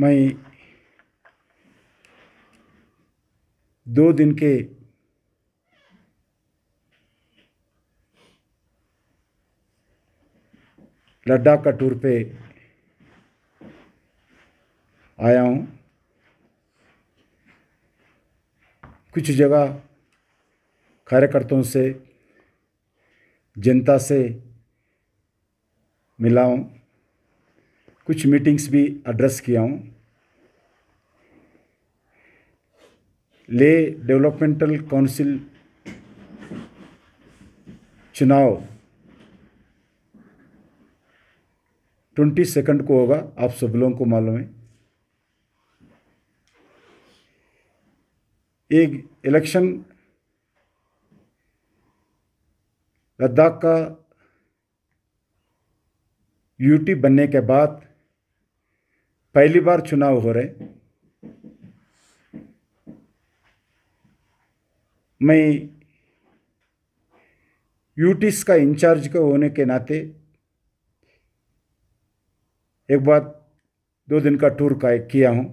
मैं दो दिन के लद्दाख का टूर पे आया हूँ कुछ जगह कार्यकर्ताओं से जनता से मिला हूँ कुछ मीटिंग्स भी एड्रेस किया हूँ ले डेवलपमेंटल काउंसिल चुनाव ट्वेंटी सेकंड को होगा आप सब लोगों को मालूम है एक इलेक्शन लद्दाख का यूटी बनने के बाद पहली बार चुनाव हो रहे मैं यूटीस का इंचार्ज का होने के नाते एक बार दो दिन का टूर का किया हूँ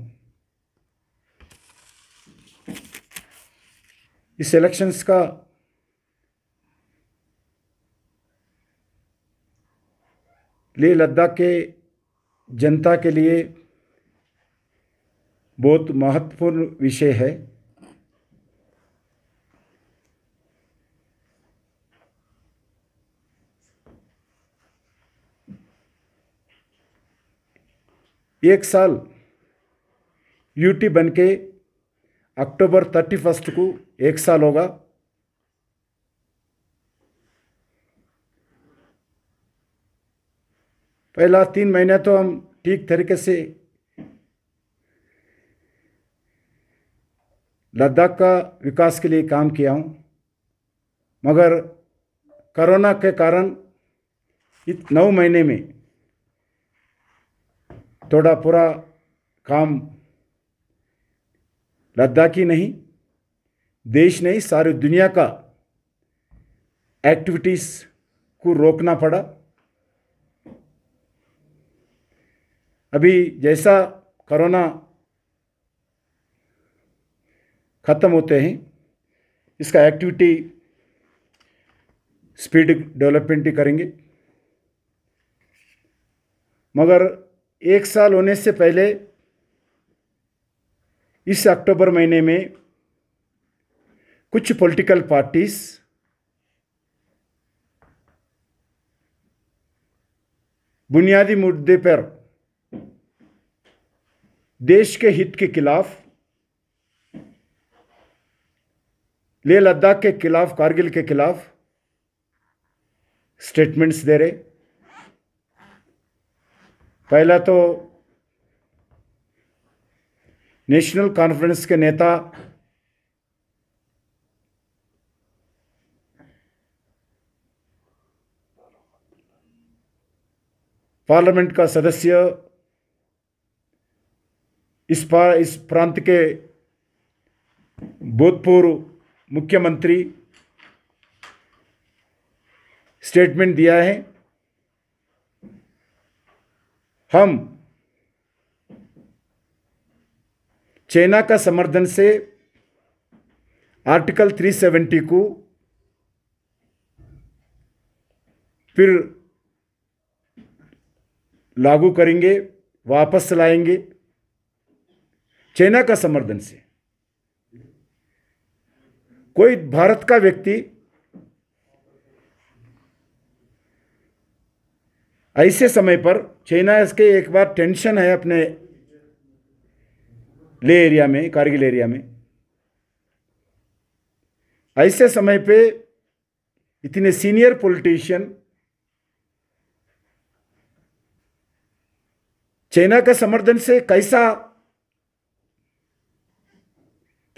इस इलेक्शंस का लेह लद्दाख के जनता के लिए बहुत महत्वपूर्ण विषय है एक साल यूटी बन के अक्टूबर थर्टी फर्स्ट को एक साल होगा पहला तीन महीने तो हम ठीक तरीके से लद्दाख का विकास के लिए काम किया हूँ मगर कोरोना के कारण इत नौ महीने में थोड़ा पूरा काम लद्दाख ही नहीं देश नहीं सारी दुनिया का एक्टिविटीज़ को रोकना पड़ा अभी जैसा कोरोना ख़त्म होते हैं इसका एक्टिविटी स्पीड डेवलपमेंट ही करेंगे मगर एक साल होने से पहले इस अक्टूबर महीने में कुछ पॉलिटिकल पार्टीज़ बुनियादी मुद्दे पर देश के हित के खिलाफ लेह लद्दाख के खिलाफ कारगिल के खिलाफ स्टेटमेंट्स दे रहे पहला तो नेशनल कॉन्फ्रेंस के नेता पार्लियामेंट का सदस्य इस पर इस प्रांत के भूतपूर्व मुख्यमंत्री स्टेटमेंट दिया है हम चाइना का समर्थन से आर्टिकल 370 को फिर लागू करेंगे वापस लाएंगे चाइना का समर्थन से कोई भारत का व्यक्ति ऐसे समय पर चाइना के एक बार टेंशन है अपने ले एरिया में कारगिल एरिया में ऐसे समय पे इतने सीनियर पॉलिटिशियन चाइना का समर्थन से कैसा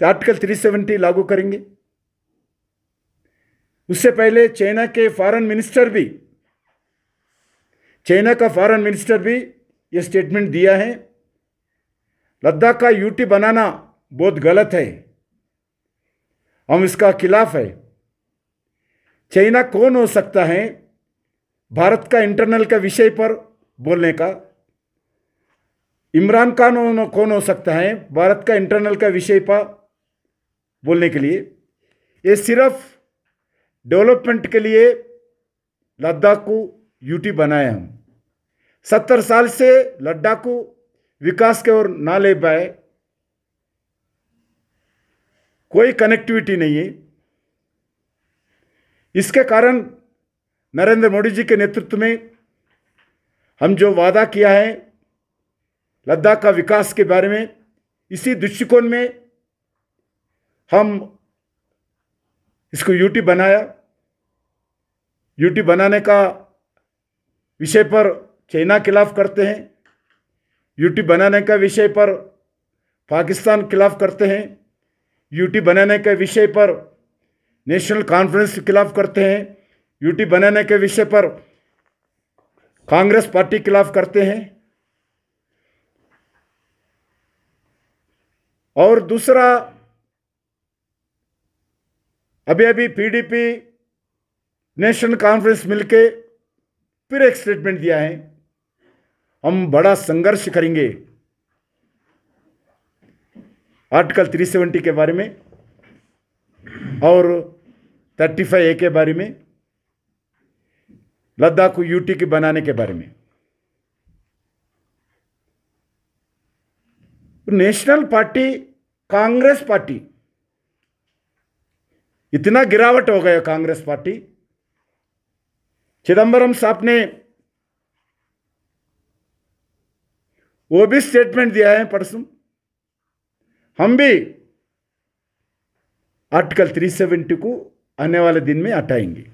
आर्टिकल 370 लागू करेंगे उससे पहले चाइना के फॉरेन मिनिस्टर भी चाइना का फॉरेन मिनिस्टर भी ये स्टेटमेंट दिया है लद्दाख का यूटी बनाना बहुत गलत है हम इसका खिलाफ है चाइना कौन हो सकता है भारत का इंटरनल का विषय पर बोलने का इमरान खान कौन हो सकता है भारत का इंटरनल का विषय पर बोलने के लिए ये सिर्फ डेवलपमेंट के लिए लद्दाख को यूटी बनाए हम सत्तर साल से लद्दाख को विकास के ओर ना ले पाए कोई कनेक्टिविटी नहीं है इसके कारण नरेंद्र मोदी जी के नेतृत्व में हम जो वादा किया है लद्दाख का विकास के बारे में इसी दृष्टिकोण में हम इसको यूटी बनाया यूटी बनाने का विषय पर चाइना खिलाफ करते हैं यूटी बनाने का विषय पर पाकिस्तान खिलाफ करते हैं यूटी बनाने के विषय पर नेशनल कॉन्फ्रेंस के खिलाफ करते हैं यूटी बनाने के विषय पर कांग्रेस पार्टी खिलाफ करते हैं और दूसरा अभी अभी पीडीपी नेशनल कॉन्फ्रेंस मिलके फिर एक स्टेटमेंट दिया है हम बड़ा संघर्ष करेंगे आर्टिकल 370 के बारे में और 35 ए के बारे में लद्दाख को यूटी के बनाने के बारे में नेशनल पार्टी कांग्रेस पार्टी इतना गिरावट हो गया कांग्रेस पार्टी चिदंबरम साहब ने वो भी स्टेटमेंट दिया है परसों हम भी आर्टिकल 370 को आने वाले दिन में हटाएंगे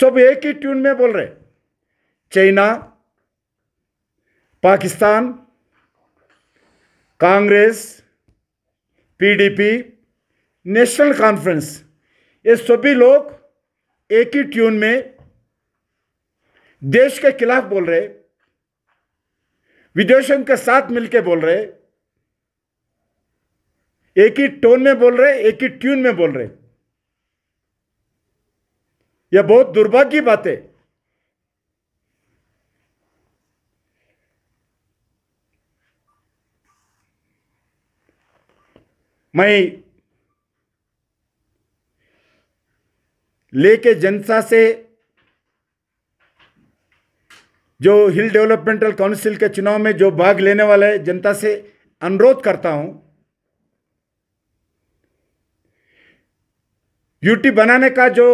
सब एक ही ट्यून में बोल रहे चाइना पाकिस्तान कांग्रेस पीडीपी नेशनल कॉन्फ्रेंस ये सभी लोग एक ही ट्यून में देश के खिलाफ बोल रहे विदेशों के साथ मिलकर बोल रहे एक ही टोन में बोल रहे एक ही ट्यून में बोल रहे यह बहुत दुर्भाग्य बात है मैं लेके जनता से जो हिल डेवलपमेंटल काउंसिल के चुनाव में जो भाग लेने वाले जनता से अनुरोध करता हूं यूटी बनाने का जो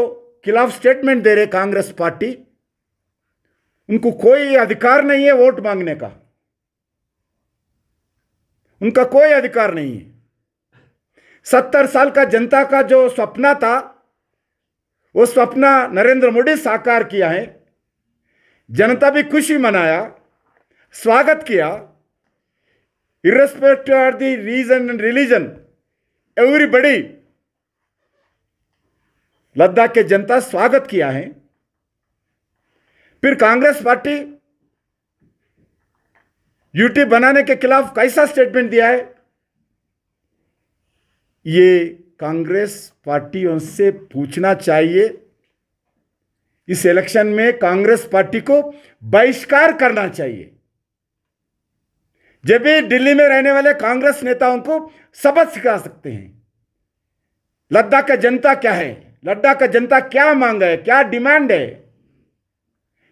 खिलाफ स्टेटमेंट दे रहे कांग्रेस पार्टी उनको कोई अधिकार नहीं है वोट मांगने का उनका कोई अधिकार नहीं है सत्तर साल का जनता का जो सपना था वो सपना नरेंद्र मोदी साकार किया है जनता भी खुशी मनाया स्वागत किया irrespective of the region and religion everybody Ladakh के जनता स्वागत किया है फिर कांग्रेस पार्टी यूटी बनाने के खिलाफ कैसा स्टेटमेंट दिया है ये कांग्रेस पार्टी से पूछना चाहिए इस इलेक्शन में कांग्रेस पार्टी को बहिष्कार करना चाहिए जब भी दिल्ली में रहने वाले कांग्रेस नेताओं को शपथ सिखा सकते हैं लद्दाख का जनता क्या है लद्दाख का जनता क्या मांग है क्या डिमांड है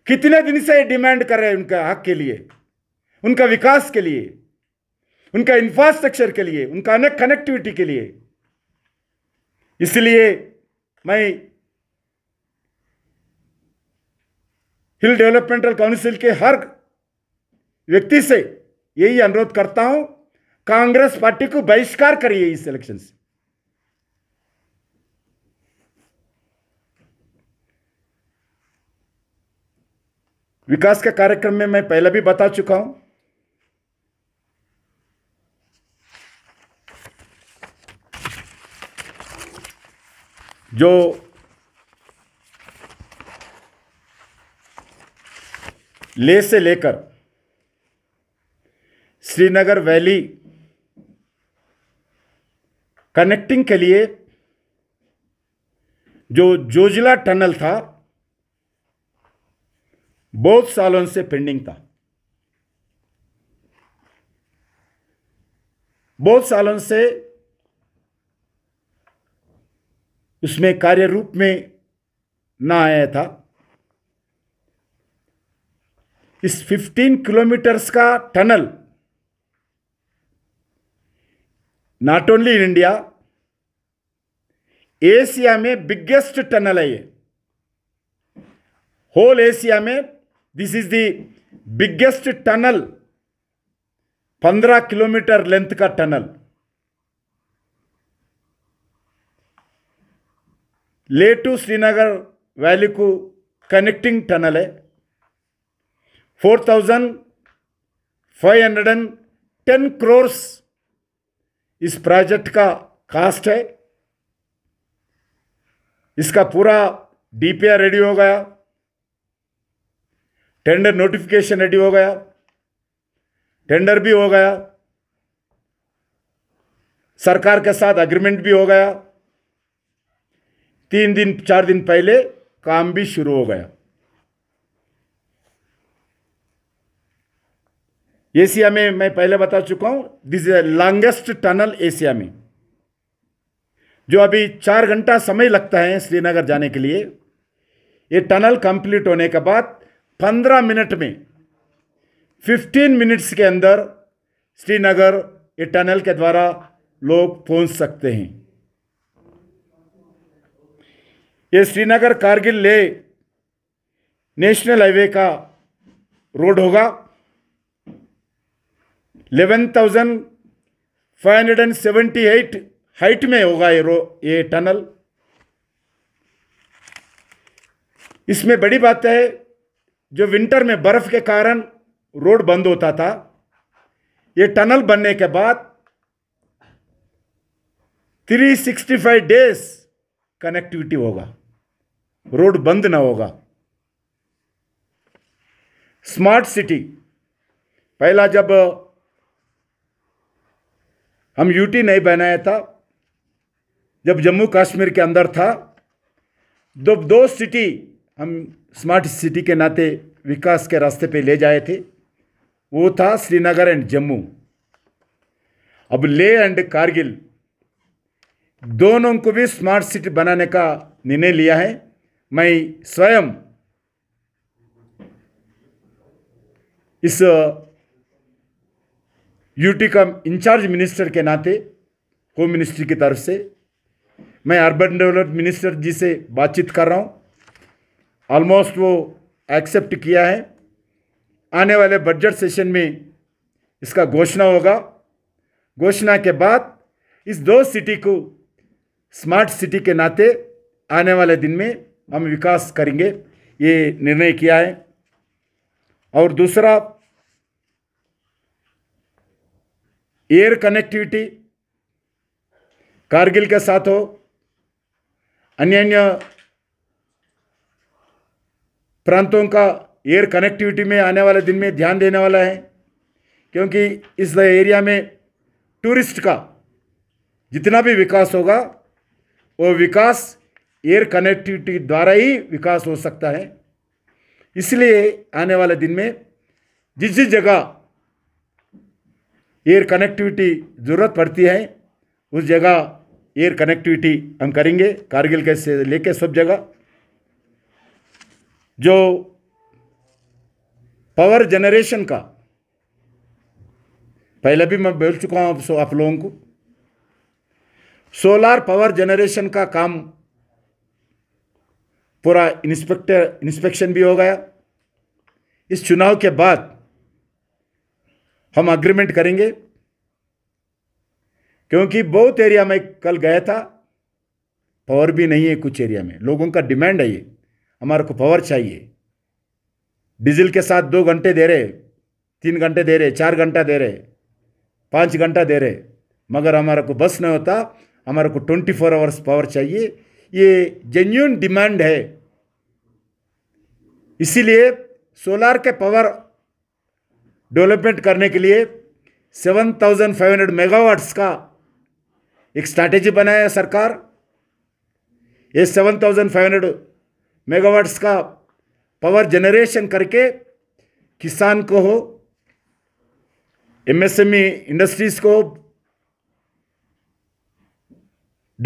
कितने दिन से डिमांड कर रहे हैं उनका हक के लिए उनका विकास के लिए उनका इंफ्रास्ट्रक्चर के लिए उनका अनेक कनेक्टिविटी के लिए इसलिए मैं हिल डेवलपमेंटल काउंसिल के हर व्यक्ति से यही अनुरोध करता हूं कांग्रेस पार्टी को बहिष्कार करिए इस इलेक्शन से विकास के कार्यक्रम में मैं पहले भी बता चुका हूं जो ले से लेकर श्रीनगर वैली कनेक्टिंग के लिए जो जोजिला टनल था बहुत सालों से पेंडिंग था बहुत सालों से उसमें कार्य रूप में ना आया था इस 15 किलोमीटर्स का tunnel not only in India Asia में बिगेस्ट टनल है ये होल एशिया में this is the biggest tunnel पंद्रह किलोमीटर लेंथ का tunnel Leh to Srinagar valley को कनेक्टिंग टनल है टेन क्रोर्स इस प्रोजेक्ट का कास्ट है इसका पूरा डीपीआर रेडी हो गया टेंडर नोटिफिकेशन रेडी हो गया टेंडर भी हो गया सरकार के साथ अग्रीमेंट भी हो गया तीन दिन चार दिन पहले काम भी शुरू हो गया एशिया में मैं पहले बता चुका हूं this is longest tunnel Asia में जो अभी चार घंटा समय लगता है श्रीनगर जाने के लिए ये टनल कंप्लीट होने के बाद पंद्रह मिनट में फिफ्टीन मिनट्स के अंदर श्रीनगर ये टनल के द्वारा लोग पहुंच सकते हैं ये श्रीनगर कारगिल ले नेशनल हाईवे का रोड होगा 11,578 हाइट में होगा ये रो ये टनल इसमें बड़ी बात है जो विंटर में बर्फ के कारण रोड बंद होता था ये टनल बनने के बाद 365 डेज कनेक्टिविटी होगा रोड बंद ना होगा स्मार्ट सिटी पहला जब हम यूटी नहीं बनाया था जब जम्मू कश्मीर के अंदर था दो दो सिटी हम स्मार्ट सिटी के नाते विकास के रास्ते पे ले जाए थे वो था श्रीनगर एंड जम्मू अब ले एंड कारगिल दोनों को भी स्मार्ट सिटी बनाने का निर्णय लिया है मैं स्वयं इस यूटी का इंचार्ज मिनिस्टर के नाते होम मिनिस्ट्री की तरफ से मैं अर्बन डेवलपमेंट मिनिस्टर जी से बातचीत कर रहा हूँ ऑलमोस्ट वो एक्सेप्ट किया है आने वाले बजट सेशन में इसका घोषणा होगा घोषणा के बाद इस दो सिटी को स्मार्ट सिटी के नाते आने वाले दिन में हम विकास करेंगे ये निर्णय किया है और दूसरा एयर कनेक्टिविटी कारगिल के साथ हो अन्य अन्य प्रांतों का एयर कनेक्टिविटी में आने वाले दिन में ध्यान देने वाला है क्योंकि इस एरिया में टूरिस्ट का जितना भी विकास होगा वो विकास एयर कनेक्टिविटी द्वारा ही विकास हो सकता है इसलिए आने वाले दिन में जिस जिस जगह एयर कनेक्टिविटी ज़रूरत पड़ती है उस जगह एयर कनेक्टिविटी हम करेंगे कारगिल के से लेके सब जगह जो पावर जनरेशन का पहले भी मैं बोल चुका हूँ आप लोगों को सोलार पावर जनरेशन का काम पूरा इंस्पेक्टर इंस्पेक्शन भी हो गया इस चुनाव के बाद हम अग्रीमेंट करेंगे क्योंकि बहुत एरिया में कल गया था पावर भी नहीं है कुछ एरिया में लोगों का डिमांड है ये हमारे को पावर चाहिए डीजल के साथ दो घंटे दे रहे तीन घंटे दे रहे चार घंटा दे रहे पाँच घंटा दे रहे मगर हमारे को बस नहीं होता हमारे को ट्वेंटी फोर आवर्स पावर चाहिए ये जेन्यून डिमांड है इसीलिए सोलार के पावर डेवलपमेंट करने के लिए 7,500 मेगावाट्स का एक स्ट्रैटेजी बनाया सरकार ये 7,500 मेगावाट्स का पावर जनरेशन करके किसान को हो एमएसएमई इंडस्ट्रीज e को हो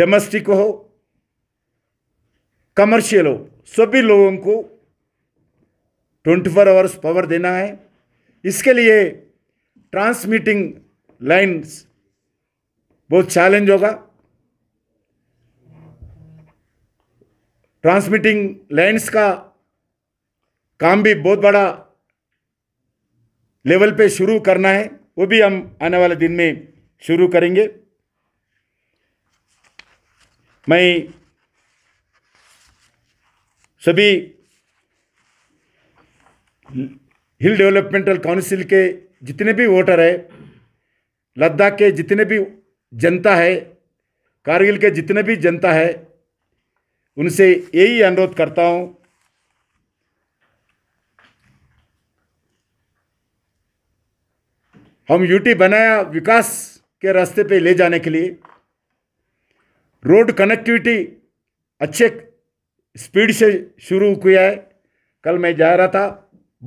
डोमेस्टिक हो कमर्शियल हो सभी लोगों को ट्वेंटी फोर आवर्स पावर देना है इसके लिए ट्रांसमिटिंग लाइन्स बहुत चैलेंज होगा ट्रांसमिटिंग लाइन्स का काम भी बहुत बड़ा लेवल पे शुरू करना है वो भी हम आने वाले दिन में शुरू करेंगे मैं सभी हिल डेवलपमेंटल काउंसिल के जितने भी वोटर है लद्दाख के जितने भी जनता है कारगिल के जितने भी जनता है उनसे यही अनुरोध करता हूँ हम यूटी बनाया विकास के रास्ते पे ले जाने के लिए रोड कनेक्टिविटी अच्छे स्पीड से शुरू किया है कल मैं जा रहा था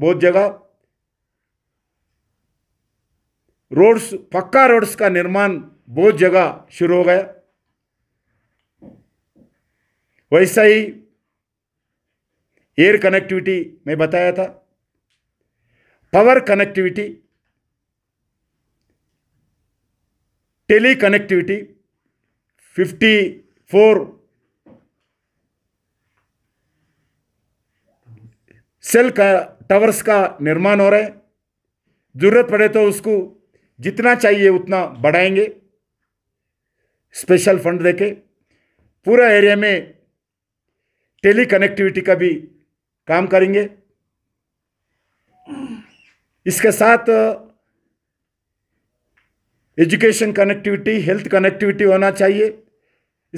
बहुत जगह रोड्स पक्का रोड्स का निर्माण बहुत जगह शुरू हो गया वैसा ही एयर कनेक्टिविटी में बताया था power connectivity tele connectivity fifty four cell का टावर्स का निर्माण हो रहा है ज़रूरत पड़े तो उसको जितना चाहिए उतना बढ़ाएंगे स्पेशल फंड देके पूरा एरिया में टेली कनेक्टिविटी का भी काम करेंगे इसके साथ एजुकेशन कनेक्टिविटी हेल्थ कनेक्टिविटी होना चाहिए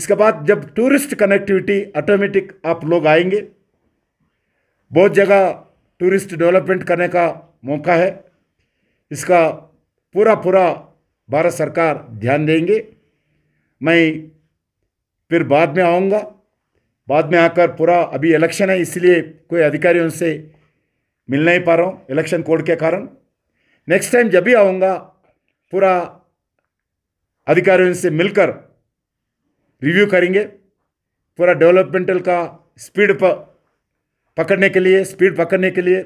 इसके बाद जब टूरिस्ट कनेक्टिविटी ऑटोमेटिक आप लोग आएंगे बहुत जगह टूरिस्ट डेवलपमेंट करने का मौका है इसका पूरा पूरा भारत सरकार ध्यान देंगे मैं फिर बाद में आऊँगा बाद में आकर पूरा अभी इलेक्शन है इसलिए कोई अधिकारी उनसे मिल नहीं पा रहा हूँ इलेक्शन कोड के कारण नेक्स्ट टाइम जब भी आऊँगा पूरा अधिकारियों से मिलकर रिव्यू करेंगे पूरा डेवलपमेंटल का स्पीड पर पकड़ने के लिए स्पीड पकड़ने के लिए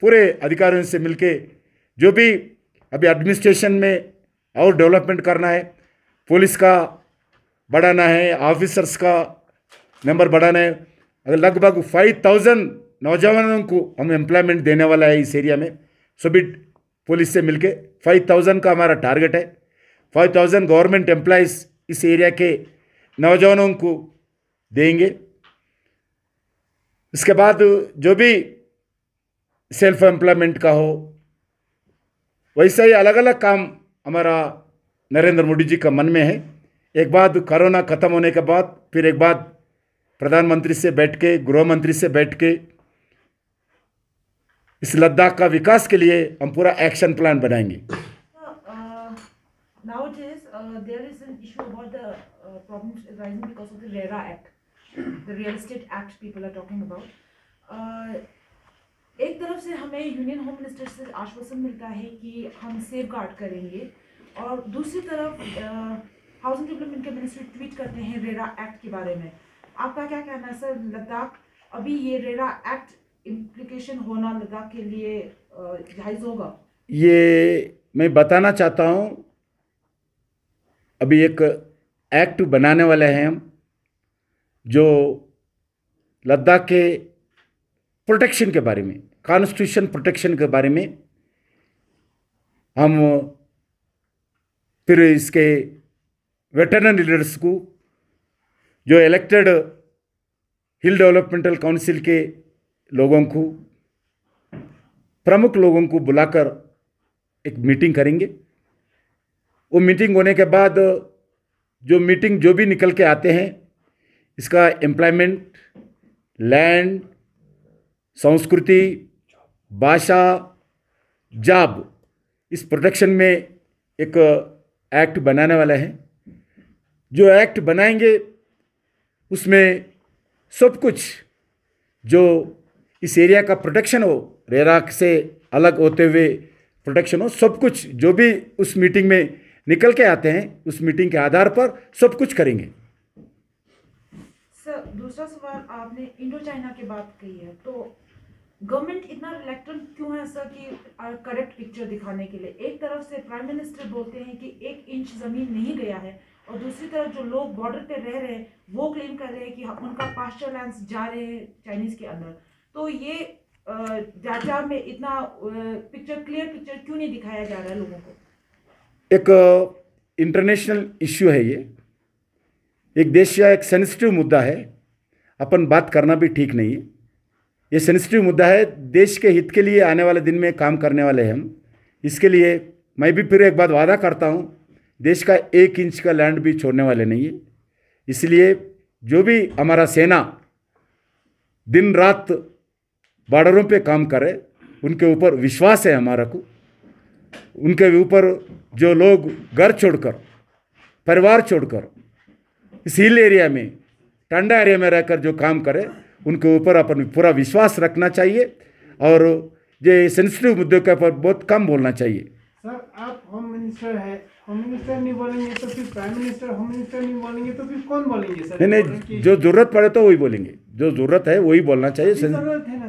पूरे अधिकारियों से मिलके जो भी अभी एडमिनिस्ट्रेशन में और डेवलपमेंट करना है पुलिस का बढ़ाना है ऑफिसर्स का नंबर बढ़ाना है अगर लगभग फाइव थाउजेंड नौजवानों को हम एम्प्लॉयमेंट देने वाला है इस एरिया में सभी पुलिस से मिलके फाइव थाउजेंड का हमारा टारगेट है फाइव थाउजेंड गवर्नमेंट एम्प्लॉयज़ इस एरिया के नौजवानों को देंगे इसके बाद जो भी सेल्फ एम्प्लॉयमेंट का हो वैसा ही अलग अलग काम हमारा नरेंद्र मोदी जी का मन में है एक बात कोरोना ख़त्म होने के बाद फिर एक बात प्रधानमंत्री से बैठ के गृह मंत्री से बैठ के इस लद्दाख का विकास के लिए हम पूरा एक्शन प्लान बनाएंगे तो, Nowadays, uh, there is an issue about the uh, problems arising because of the RERA Act. The real estate act people are talking about एक तरफ से हमें यूनियन होम मिनिस्टर से आश्वासन मिलता है कि हम सेफ गार्ड करेंगे और दूसरी तरफ हाउसिंग uh, डेवलपमेंट के मिनिस्ट्री ट्वीट करते हैं रेरा एक्ट के बारे में आपका क्या कहना है सर लद्दाख अभी ये रेरा एक्ट इम्प्लीकेशन होना लद्दाख के लिए uh, जायज़ होगा ये मैं बताना चाहता हूँ अभी एक एक्ट बनाने वाले हैं हम जो लद्दाख के प्रोटेक्शन के बारे में कॉन्स्टिट्यूशन प्रोटेक्शन के बारे में हम फिर इसके वेटरन लीडर्स को जो इलेक्टेड हिल डेवलपमेंटल काउंसिल के लोगों को प्रमुख लोगों को बुलाकर एक मीटिंग करेंगे वो मीटिंग होने के बाद जो मीटिंग जो भी निकल के आते हैं इसका एम्प्लॉयमेंट लैंड संस्कृति भाषा जाब इस प्रोटेक्शन में एक एक्ट बनाने वाला है जो एक्ट बनाएंगे उसमें सब कुछ जो इस एरिया का प्रोटेक्शन हो रेराक से अलग होते हुए प्रोटेक्शन हो सब कुछ जो भी उस मीटिंग में निकल के आते हैं उस मीटिंग के आधार पर सब कुछ करेंगे दूसरा सवाल आपने इंडो चाइना की बात कही है तो गवर्नमेंट इतना रिलेक्टेंट क्यों है सर कि करेक्ट पिक्चर दिखाने के लिए एक तरफ से प्राइम मिनिस्टर बोलते हैं कि एक इंच ज़मीन नहीं गया है और दूसरी तरफ जो लोग बॉर्डर पे रह रहे हैं वो क्लेम कर रहे हैं कि हाँ, उनका पास्टर लैंड जा रहे हैं चाइनीज़ के अंदर तो ये जाचा में इतना पिक्चर क्लियर पिक्चर क्यों नहीं दिखाया जा रहा है लोगों को एक इंटरनेशनल इश्यू है ये एक देश या एक सेंसिटिव मुद्दा है अपन बात करना भी ठीक नहीं है ये सेंसिटिव मुद्दा है देश के हित के लिए आने वाले दिन में काम करने वाले हैं हम इसके लिए मैं भी फिर एक बात वादा करता हूँ देश का एक इंच का लैंड भी छोड़ने वाले नहीं है इसलिए जो भी हमारा सेना दिन रात बॉर्डरों पे काम करे उनके ऊपर विश्वास है हमारा को उनके ऊपर जो लोग घर छोड़कर परिवार छोड़कर इस हिल एरिया में ठंडा एरिया में रहकर जो काम करे उनके ऊपर अपन पूरा विश्वास रखना चाहिए और ये सेंसिटिव मुद्दे के ऊपर बहुत कम बोलना चाहिए सर आप होम मिनिस्टर है होम मिनिस्टर नहीं बोलेंगे तो फिर प्राइम मिनिस्टर होम मिनिस्टर नहीं बोलेंगे तो फिर कौन बोलेंगे सर नहीं नहीं जो जरूरत पड़े तो वही बोलेंगे जो जरूरत है वही बोलना चाहिए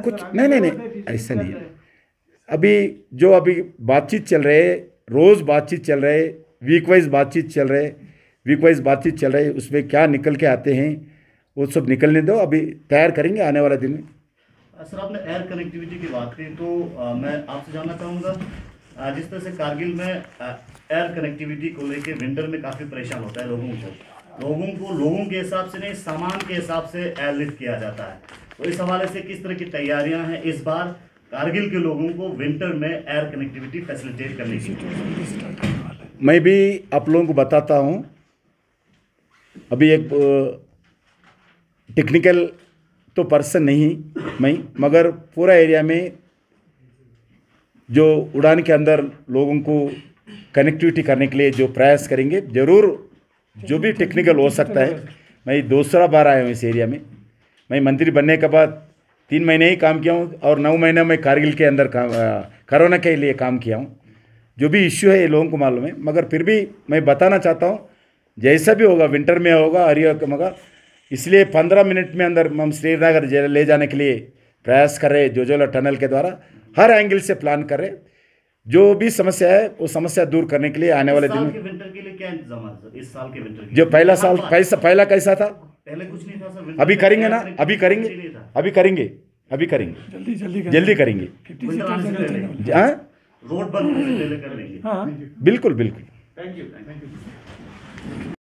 कुछ नहीं नहीं नहीं ऐसा नहीं है अभी जो अभी बातचीत चल रहे रोज़ बातचीत चल रहे वीक वाइज बातचीत चल रहे वीक वाइज बातचीत चल रही है उसमें क्या निकल के आते हैं वो सब निकलने दो अभी तैयार करेंगे आने वाला दिन में सर आपने एयर कनेक्टिविटी की बात की तो आ, मैं आपसे जानना चाहूँगा जिस तरह से कारगिल में एयर कनेक्टिविटी को लेके विंटर में काफ़ी परेशान होता है लोगों को लोगों को लोगों के हिसाब से नहीं सामान के हिसाब से एयरलिफ्ट किया जाता है तो इस हवाले से किस तरह की तैयारियाँ हैं इस बार कारगिल के लोगों को विंटर में एयर कनेक्टिविटी फैसिलिटेट करने की मैं भी आप लोगों को बताता हूँ अभी एक टेक्निकल तो पर्सन नहीं मैं मगर पूरा एरिया में जो उड़ान के अंदर लोगों को कनेक्टिविटी करने के लिए जो प्रयास करेंगे ज़रूर जो भी टेक्निकल हो सकता है मैं दूसरा बार आया हूँ इस एरिया में मैं मंत्री बनने के बाद तीन महीने ही काम किया हूँ और नौ महीने में कारगिल के अंदर काम कोरोना के लिए काम किया हूँ जो भी इश्यू है ये लोगों को मालूम है मगर फिर भी मैं बताना चाहता हूँ जैसा भी होगा विंटर में होगा हरिया होगा इसलिए पंद्रह मिनट में अंदर हम श्रीनगर ले जाने के लिए प्रयास कर रहे जो जो टनल के द्वारा हर एंगल से प्लान कर रहे जो भी समस्या है वो समस्या दूर करने के लिए आने वाले दिन जो पहला साल हाँ, पैसा पहला कैसा था पहले कुछ नहीं था सर अभी करेंगे ना अभी करेंगे अभी करेंगे अभी करेंगे जल्दी करेंगे रोड हाँ? बंद हाँ। बिल्कुल बिल्कुल थैंक यू